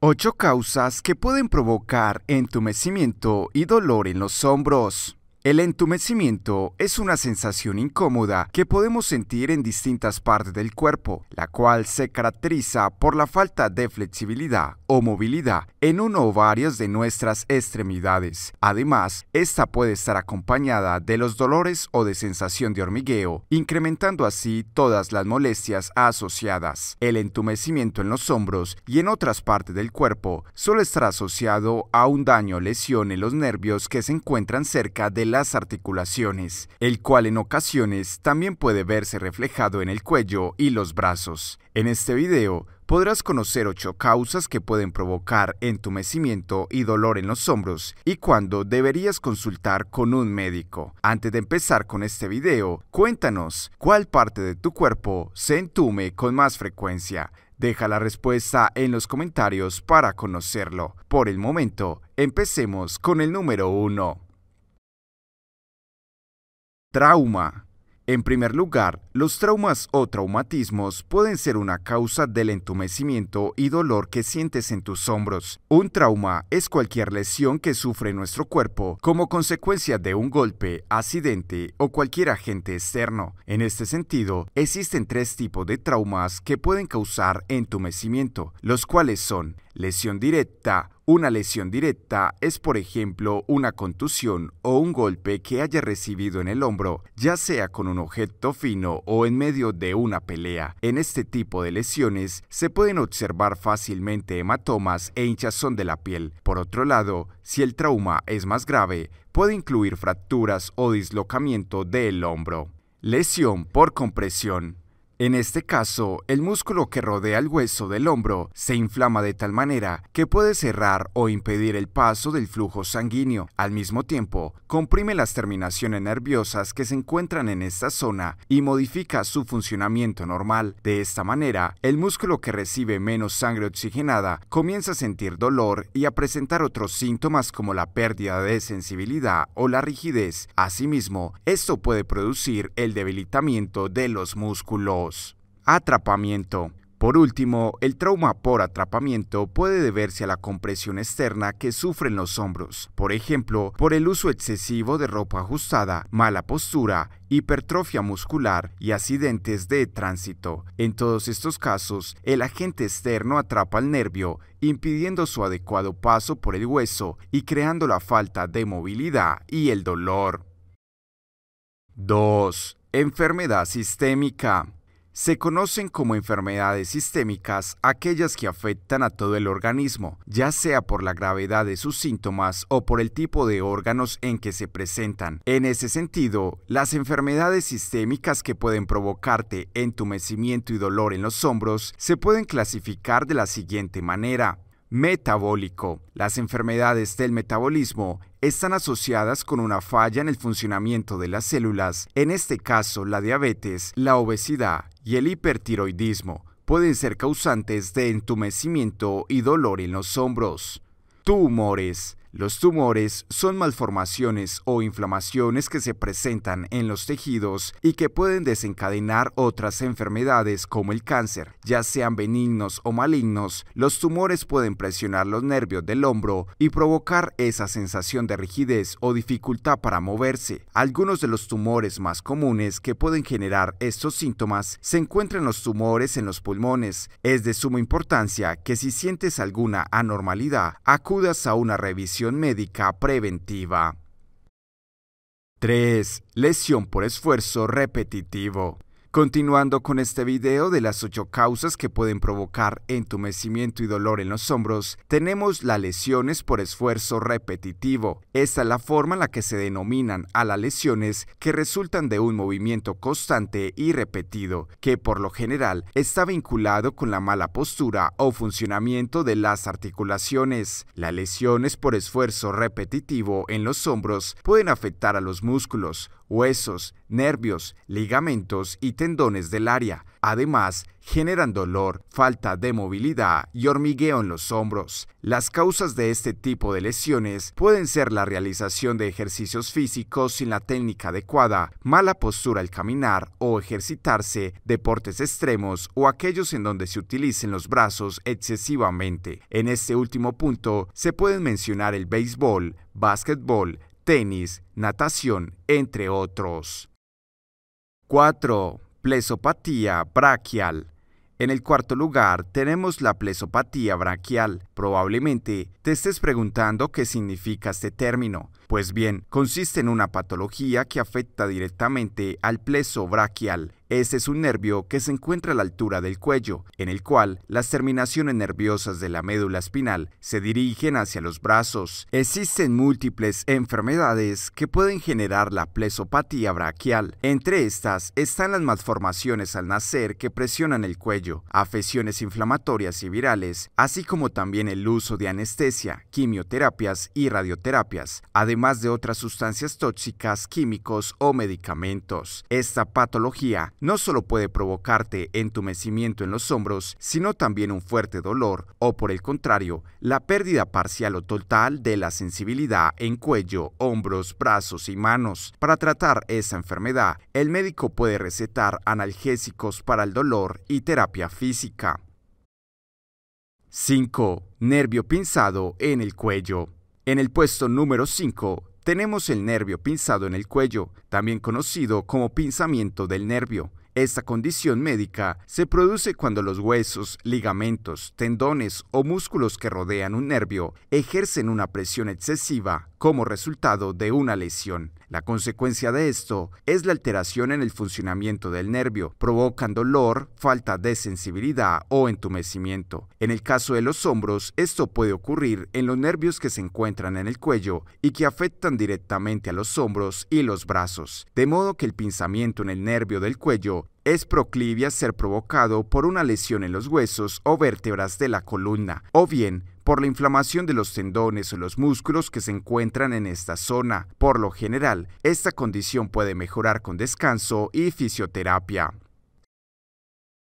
8 causas que pueden provocar entumecimiento y dolor en los hombros. El entumecimiento es una sensación incómoda que podemos sentir en distintas partes del cuerpo, la cual se caracteriza por la falta de flexibilidad o movilidad en uno o varias de nuestras extremidades. Además, esta puede estar acompañada de los dolores o de sensación de hormigueo, incrementando así todas las molestias asociadas. El entumecimiento en los hombros y en otras partes del cuerpo suele estar asociado a un daño o lesión en los nervios que se encuentran cerca de la las articulaciones, el cual en ocasiones también puede verse reflejado en el cuello y los brazos. En este video podrás conocer 8 causas que pueden provocar entumecimiento y dolor en los hombros y cuándo deberías consultar con un médico. Antes de empezar con este video, cuéntanos cuál parte de tu cuerpo se entume con más frecuencia. Deja la respuesta en los comentarios para conocerlo. Por el momento, empecemos con el número 1. Trauma. En primer lugar, los traumas o traumatismos pueden ser una causa del entumecimiento y dolor que sientes en tus hombros. Un trauma es cualquier lesión que sufre nuestro cuerpo como consecuencia de un golpe, accidente o cualquier agente externo. En este sentido, existen tres tipos de traumas que pueden causar entumecimiento, los cuales son lesión directa, una lesión directa es, por ejemplo, una contusión o un golpe que haya recibido en el hombro, ya sea con un objeto fino o en medio de una pelea. En este tipo de lesiones se pueden observar fácilmente hematomas e hinchazón de la piel. Por otro lado, si el trauma es más grave, puede incluir fracturas o dislocamiento del hombro. Lesión por compresión. En este caso, el músculo que rodea el hueso del hombro se inflama de tal manera que puede cerrar o impedir el paso del flujo sanguíneo. Al mismo tiempo, comprime las terminaciones nerviosas que se encuentran en esta zona y modifica su funcionamiento normal. De esta manera, el músculo que recibe menos sangre oxigenada comienza a sentir dolor y a presentar otros síntomas como la pérdida de sensibilidad o la rigidez. Asimismo, esto puede producir el debilitamiento de los músculos. 2. Atrapamiento. Por último, el trauma por atrapamiento puede deberse a la compresión externa que sufren los hombros, por ejemplo, por el uso excesivo de ropa ajustada, mala postura, hipertrofia muscular y accidentes de tránsito. En todos estos casos, el agente externo atrapa el nervio, impidiendo su adecuado paso por el hueso y creando la falta de movilidad y el dolor. 2. Enfermedad sistémica. Se conocen como enfermedades sistémicas aquellas que afectan a todo el organismo, ya sea por la gravedad de sus síntomas o por el tipo de órganos en que se presentan. En ese sentido, las enfermedades sistémicas que pueden provocarte entumecimiento y dolor en los hombros se pueden clasificar de la siguiente manera metabólico. Las enfermedades del metabolismo están asociadas con una falla en el funcionamiento de las células, en este caso la diabetes, la obesidad y el hipertiroidismo pueden ser causantes de entumecimiento y dolor en los hombros. Tumores. Los tumores son malformaciones o inflamaciones que se presentan en los tejidos y que pueden desencadenar otras enfermedades como el cáncer. Ya sean benignos o malignos, los tumores pueden presionar los nervios del hombro y provocar esa sensación de rigidez o dificultad para moverse. Algunos de los tumores más comunes que pueden generar estos síntomas se encuentran los tumores en los pulmones. Es de suma importancia que si sientes alguna anormalidad, acudas a una revisión preventiva. 3. Lesión por esfuerzo repetitivo. Continuando con este video de las ocho causas que pueden provocar entumecimiento y dolor en los hombros, tenemos las lesiones por esfuerzo repetitivo. Esta es la forma en la que se denominan a las lesiones que resultan de un movimiento constante y repetido, que por lo general está vinculado con la mala postura o funcionamiento de las articulaciones. Las lesiones por esfuerzo repetitivo en los hombros pueden afectar a los músculos, huesos, nervios, ligamentos y tendones del área. Además, generan dolor, falta de movilidad y hormigueo en los hombros. Las causas de este tipo de lesiones pueden ser la realización de ejercicios físicos sin la técnica adecuada, mala postura al caminar o ejercitarse, deportes extremos o aquellos en donde se utilicen los brazos excesivamente. En este último punto se pueden mencionar el béisbol, básquetbol, tenis, natación, entre otros. 4. Plesopatía braquial. En el cuarto lugar tenemos la plesopatía braquial. Probablemente te estés preguntando qué significa este término. Pues bien, consiste en una patología que afecta directamente al pleso braquial, este es un nervio que se encuentra a la altura del cuello, en el cual las terminaciones nerviosas de la médula espinal se dirigen hacia los brazos. Existen múltiples enfermedades que pueden generar la plesopatía braquial. Entre estas están las malformaciones al nacer que presionan el cuello, afecciones inflamatorias y virales, así como también el uso de anestesia, quimioterapias y radioterapias, además de otras sustancias tóxicas, químicos o medicamentos. Esta patología no solo puede provocarte entumecimiento en los hombros, sino también un fuerte dolor o por el contrario, la pérdida parcial o total de la sensibilidad en cuello, hombros, brazos y manos. Para tratar esa enfermedad, el médico puede recetar analgésicos para el dolor y terapia física. 5. Nervio pinzado en el cuello. En el puesto número 5 tenemos el nervio pinzado en el cuello, también conocido como pinzamiento del nervio. Esta condición médica se produce cuando los huesos, ligamentos, tendones o músculos que rodean un nervio ejercen una presión excesiva como resultado de una lesión. La consecuencia de esto es la alteración en el funcionamiento del nervio, provocan dolor, falta de sensibilidad o entumecimiento. En el caso de los hombros, esto puede ocurrir en los nervios que se encuentran en el cuello y que afectan directamente a los hombros y los brazos, de modo que el pinzamiento en el nervio del cuello es proclive a ser provocado por una lesión en los huesos o vértebras de la columna, o bien por la inflamación de los tendones o los músculos que se encuentran en esta zona. Por lo general, esta condición puede mejorar con descanso y fisioterapia.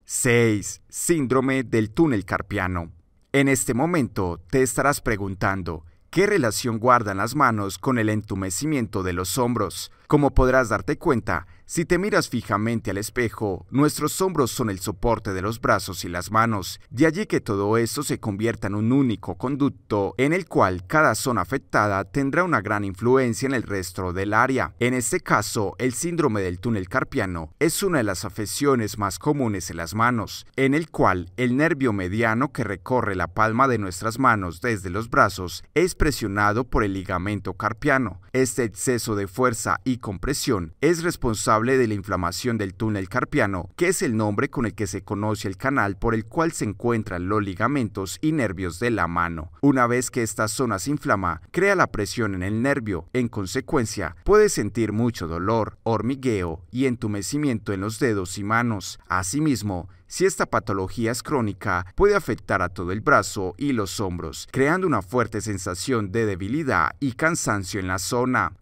6. Síndrome del túnel carpiano. En este momento te estarás preguntando, ¿qué relación guardan las manos con el entumecimiento de los hombros? Como podrás darte cuenta, si te miras fijamente al espejo, nuestros hombros son el soporte de los brazos y las manos, de allí que todo esto se convierta en un único conducto en el cual cada zona afectada tendrá una gran influencia en el resto del área. En este caso, el síndrome del túnel carpiano es una de las afecciones más comunes en las manos, en el cual el nervio mediano que recorre la palma de nuestras manos desde los brazos es presionado por el ligamento carpiano. Este exceso de fuerza y compresión es responsable de la inflamación del túnel carpiano, que es el nombre con el que se conoce el canal por el cual se encuentran los ligamentos y nervios de la mano. Una vez que esta zona se inflama, crea la presión en el nervio. En consecuencia, puede sentir mucho dolor, hormigueo y entumecimiento en los dedos y manos. Asimismo, si esta patología es crónica, puede afectar a todo el brazo y los hombros, creando una fuerte sensación de debilidad y cansancio en la zona.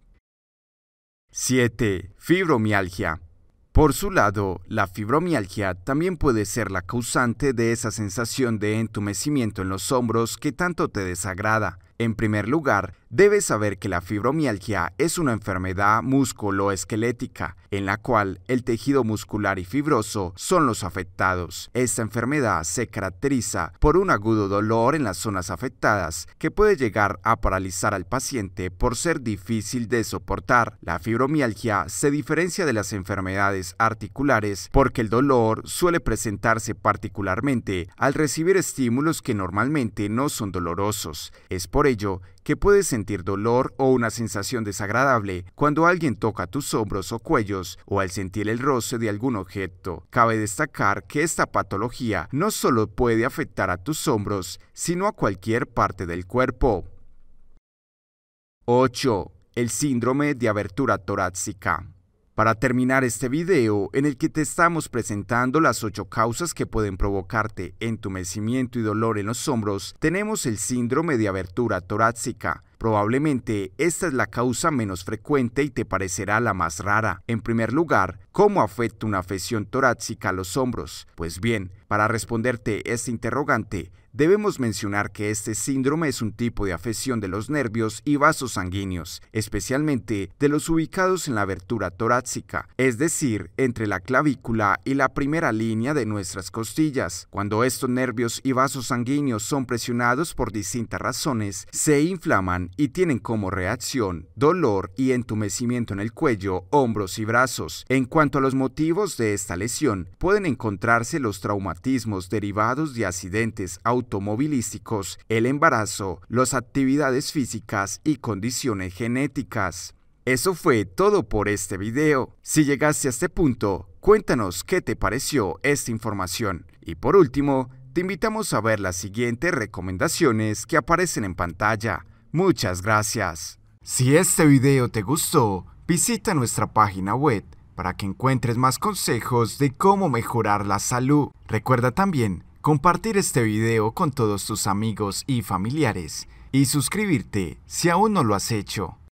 7. Fibromialgia. Por su lado, la fibromialgia también puede ser la causante de esa sensación de entumecimiento en los hombros que tanto te desagrada, en primer lugar, debes saber que la fibromialgia es una enfermedad musculoesquelética, en la cual el tejido muscular y fibroso son los afectados. Esta enfermedad se caracteriza por un agudo dolor en las zonas afectadas que puede llegar a paralizar al paciente por ser difícil de soportar. La fibromialgia se diferencia de las enfermedades articulares porque el dolor suele presentarse particularmente al recibir estímulos que normalmente no son dolorosos. Es por ello que puedes sentir dolor o una sensación desagradable cuando alguien toca tus hombros o cuellos o al sentir el roce de algún objeto. Cabe destacar que esta patología no solo puede afectar a tus hombros, sino a cualquier parte del cuerpo. 8. El síndrome de abertura torácica. Para terminar este video en el que te estamos presentando las 8 causas que pueden provocarte entumecimiento y dolor en los hombros, tenemos el síndrome de abertura torácica. Probablemente esta es la causa menos frecuente y te parecerá la más rara. En primer lugar, ¿cómo afecta una afección torácica a los hombros? Pues bien, para responderte este interrogante, Debemos mencionar que este síndrome es un tipo de afección de los nervios y vasos sanguíneos, especialmente de los ubicados en la abertura torácica, es decir, entre la clavícula y la primera línea de nuestras costillas. Cuando estos nervios y vasos sanguíneos son presionados por distintas razones, se inflaman y tienen como reacción dolor y entumecimiento en el cuello, hombros y brazos. En cuanto a los motivos de esta lesión, pueden encontrarse los traumatismos derivados de accidentes auto automovilísticos, el embarazo, las actividades físicas y condiciones genéticas. Eso fue todo por este video. Si llegaste a este punto, cuéntanos qué te pareció esta información. Y por último, te invitamos a ver las siguientes recomendaciones que aparecen en pantalla. Muchas gracias. Si este video te gustó, visita nuestra página web para que encuentres más consejos de cómo mejorar la salud. Recuerda también compartir este video con todos tus amigos y familiares y suscribirte si aún no lo has hecho.